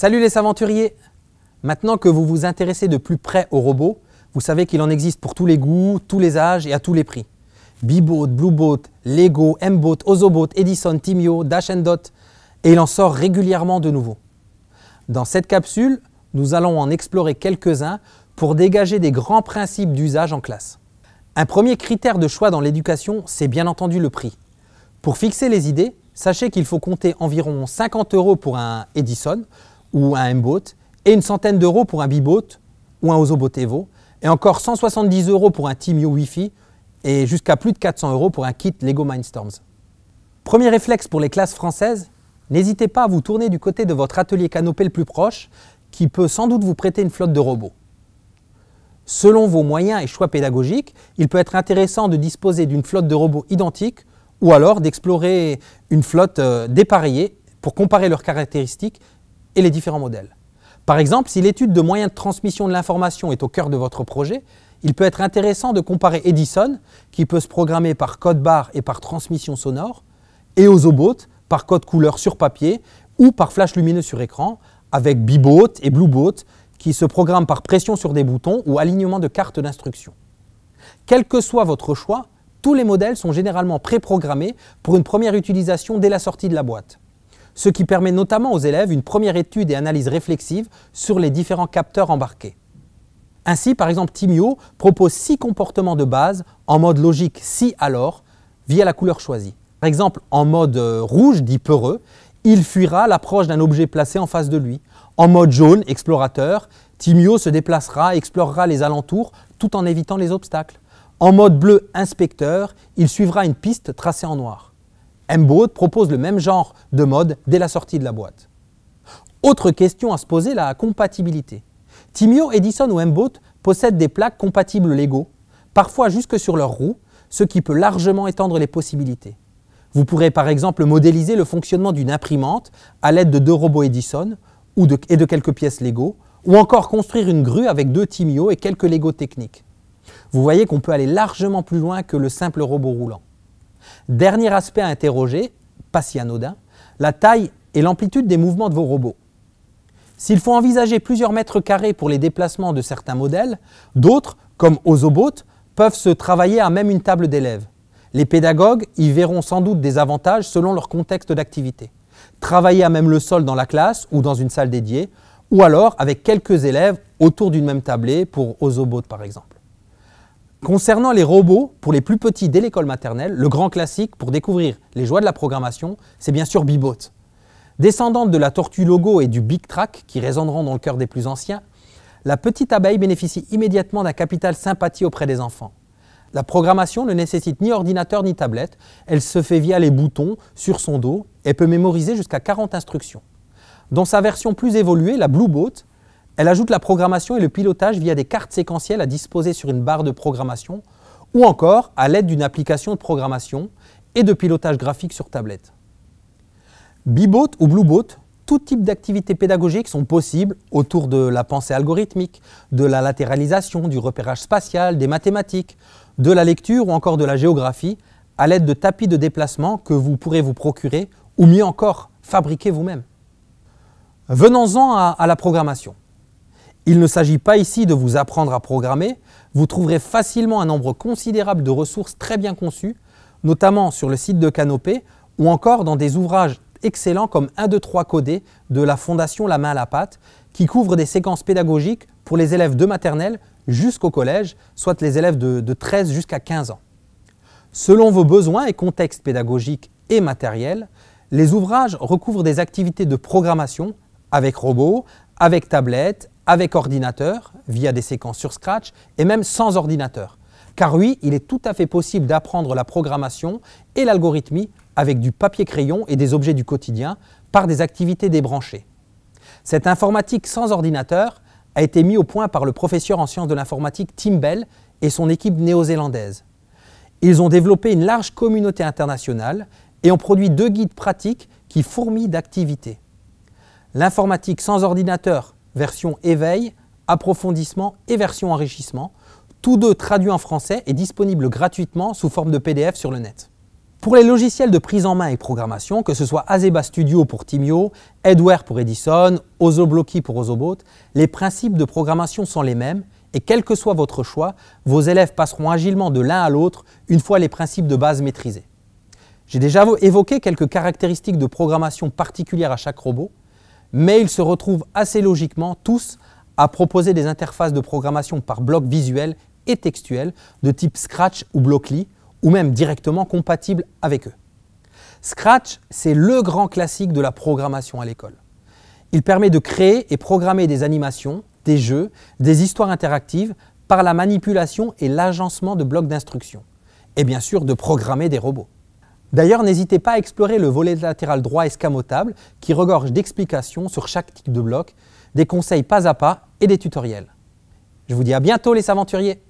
Salut les aventuriers Maintenant que vous vous intéressez de plus près aux robots, vous savez qu'il en existe pour tous les goûts, tous les âges et à tous les prix. Blue Boat, Lego, M-Boat, M-Boat, Ozobot, Edison, Timio, Dash Dot, et il en sort régulièrement de nouveaux. Dans cette capsule, nous allons en explorer quelques-uns pour dégager des grands principes d'usage en classe. Un premier critère de choix dans l'éducation, c'est bien entendu le prix. Pour fixer les idées, sachez qu'il faut compter environ 50 euros pour un Edison, ou un M-Boat, et une centaine d'euros pour un B-Boat ou un Osobotevo, et encore 170 euros pour un Team Wi-Fi, et jusqu'à plus de 400 euros pour un kit Lego Mindstorms. Premier réflexe pour les classes françaises, n'hésitez pas à vous tourner du côté de votre atelier canopé le plus proche, qui peut sans doute vous prêter une flotte de robots. Selon vos moyens et choix pédagogiques, il peut être intéressant de disposer d'une flotte de robots identiques ou alors d'explorer une flotte euh, dépareillée pour comparer leurs caractéristiques et les différents modèles. Par exemple, si l'étude de moyens de transmission de l'information est au cœur de votre projet, il peut être intéressant de comparer Edison, qui peut se programmer par code barre et par transmission sonore, et Ozobot, par code couleur sur papier ou par flash lumineux sur écran, avec Bibot et Bluebot, qui se programment par pression sur des boutons ou alignement de cartes d'instruction. Quel que soit votre choix, tous les modèles sont généralement préprogrammés pour une première utilisation dès la sortie de la boîte ce qui permet notamment aux élèves une première étude et analyse réflexive sur les différents capteurs embarqués. Ainsi, par exemple, Timio propose six comportements de base en mode logique si alors via la couleur choisie. Par exemple, en mode euh, rouge, dit peureux, il fuira l'approche d'un objet placé en face de lui. En mode jaune, explorateur, Timio se déplacera, et explorera les alentours tout en évitant les obstacles. En mode bleu, inspecteur, il suivra une piste tracée en noir. M-Boat propose le même genre de mode dès la sortie de la boîte. Autre question à se poser, la compatibilité. Timio, Edison ou M-Boat possèdent des plaques compatibles Lego, parfois jusque sur leurs roues, ce qui peut largement étendre les possibilités. Vous pourrez par exemple modéliser le fonctionnement d'une imprimante à l'aide de deux robots Edison et de quelques pièces Lego, ou encore construire une grue avec deux Timio et quelques Lego techniques. Vous voyez qu'on peut aller largement plus loin que le simple robot roulant. Dernier aspect à interroger, pas si anodin, la taille et l'amplitude des mouvements de vos robots. S'il faut envisager plusieurs mètres carrés pour les déplacements de certains modèles, d'autres, comme Ozobot, peuvent se travailler à même une table d'élèves. Les pédagogues y verront sans doute des avantages selon leur contexte d'activité. Travailler à même le sol dans la classe ou dans une salle dédiée, ou alors avec quelques élèves autour d'une même tablée pour Ozobot par exemple. Concernant les robots, pour les plus petits dès l'école maternelle, le grand classique pour découvrir les joies de la programmation, c'est bien sûr Bebot. Descendante de la tortue logo et du Big Track, qui résonneront dans le cœur des plus anciens, la petite abeille bénéficie immédiatement d'un capital sympathie auprès des enfants. La programmation ne nécessite ni ordinateur ni tablette, elle se fait via les boutons sur son dos et peut mémoriser jusqu'à 40 instructions. Dans sa version plus évoluée, la Boat. Elle ajoute la programmation et le pilotage via des cartes séquentielles à disposer sur une barre de programmation ou encore à l'aide d'une application de programmation et de pilotage graphique sur tablette. Bibot ou Bluebot, tout type d'activités pédagogiques sont possibles autour de la pensée algorithmique, de la latéralisation, du repérage spatial, des mathématiques, de la lecture ou encore de la géographie à l'aide de tapis de déplacement que vous pourrez vous procurer ou mieux encore fabriquer vous-même. Venons-en à la programmation. Il ne s'agit pas ici de vous apprendre à programmer, vous trouverez facilement un nombre considérable de ressources très bien conçues, notamment sur le site de Canopé ou encore dans des ouvrages excellents comme 1, 2, 3 codé de la Fondation La main à la pâte, qui couvre des séquences pédagogiques pour les élèves de maternelle jusqu'au collège, soit les élèves de, 13 jusqu'à 15 ans. Selon vos besoins et contextes pédagogiques et matériels, les ouvrages recouvrent des activités de programmation avec robots, avec tablettes, avec ordinateur, via des séquences sur Scratch, et même sans ordinateur. Car oui, il est tout à fait possible d'apprendre la programmation et l'algorithmie avec du papier-crayon et des objets du quotidien par des activités débranchées. Cette informatique sans ordinateur a été mise au point par le professeur en sciences de l'informatique Tim Bell et son équipe néo-zélandaise. Ils ont développé une large communauté internationale et ont produit deux guides pratiques qui fourmillent d'activités. L'informatique sans ordinateur version éveil, approfondissement et version enrichissement, tous deux traduits en français et disponibles gratuitement sous forme de PDF sur le net. Pour les logiciels de prise en main et programmation, que ce soit Azeba Studio pour Timio, Edware pour Edison, Ozoblocky pour Ozobot, les principes de programmation sont les mêmes et quel que soit votre choix, vos élèves passeront agilement de l'un à l'autre une fois les principes de base maîtrisés. J'ai déjà évoqué quelques caractéristiques de programmation particulières à chaque robot, mais ils se retrouvent assez logiquement tous à proposer des interfaces de programmation par blocs visuels et textuels de type Scratch ou Blockly, ou même directement compatibles avec eux. Scratch, c'est le grand classique de la programmation à l'école. Il permet de créer et programmer des animations, des jeux, des histoires interactives par la manipulation et l'agencement de blocs d'instructions, et bien sûr de programmer des robots. D'ailleurs, n'hésitez pas à explorer le volet latéral droit escamotable qui regorge d'explications sur chaque type de bloc, des conseils pas à pas et des tutoriels. Je vous dis à bientôt les aventuriers